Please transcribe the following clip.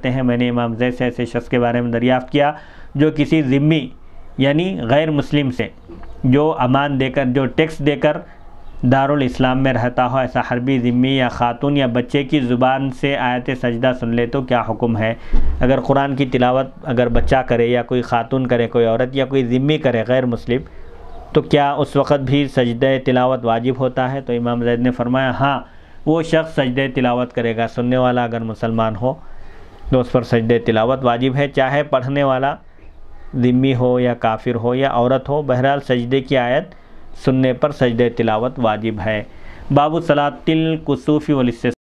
करते हैं मैंने इमाम जैद से ऐसे शख्स के बारे में दरियाफ़्त किया जो किसी ज़िम्मी यानी गैर मुस्लिम से जो अमान देकर जो टैक्स देकर दारुल इस्लाम में रहता हो ऐसा हरबी ज़िम्मी या ख़ातून या बच्चे की ज़ुबान से आयत सजदा सुन ले तो क्या हुक्म है अगर कुरान की तिलावत अगर बच्चा करे या कोई ख़ातून करे कोई औरत या कोई ज़िम्मी करे गैर मुस्लिम तो क्या उस वक़्त भी सजद तिलावत वाजिब होता है तो इमाम जैद ने फरमाया हाँ वो शख्स सजद तिलावत करेगा सुनने वाला अगर मुसलमान हो दोस्त पर सजद तिलावत वाजिब है चाहे पढ़ने वाला ज़िम्मी हो या काफिर हो या औरत हो बहरहाल सजदे की आयत सुनने पर सजद तिलावत वाजिब है बाबू सलातिल कुसूफ़ी वलिस